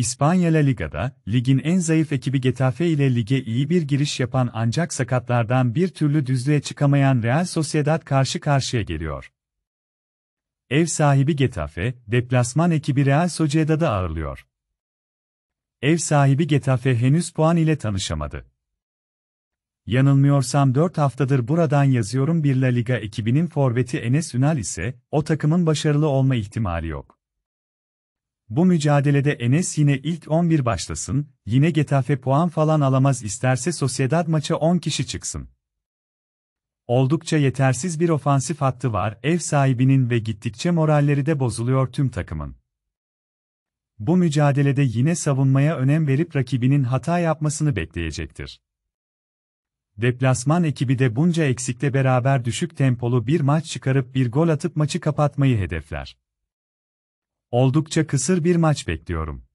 İspanya La Liga'da, ligin en zayıf ekibi Getafe ile lige iyi bir giriş yapan ancak sakatlardan bir türlü düzlüğe çıkamayan Real Sociedad karşı karşıya geliyor. Ev sahibi Getafe, deplasman ekibi Real Sociedad'ı ağırlıyor. Ev sahibi Getafe henüz puan ile tanışamadı. Yanılmıyorsam 4 haftadır buradan yazıyorum bir La Liga ekibinin forveti Enes Ünal ise, o takımın başarılı olma ihtimali yok. Bu mücadelede Enes yine ilk 11 başlasın, yine Getafe puan falan alamaz isterse Sociedad maça 10 kişi çıksın. Oldukça yetersiz bir ofansif hattı var ev sahibinin ve gittikçe moralleri de bozuluyor tüm takımın. Bu mücadelede yine savunmaya önem verip rakibinin hata yapmasını bekleyecektir. Deplasman ekibi de bunca eksikle beraber düşük tempolu bir maç çıkarıp bir gol atıp maçı kapatmayı hedefler. Oldukça kısır bir maç bekliyorum.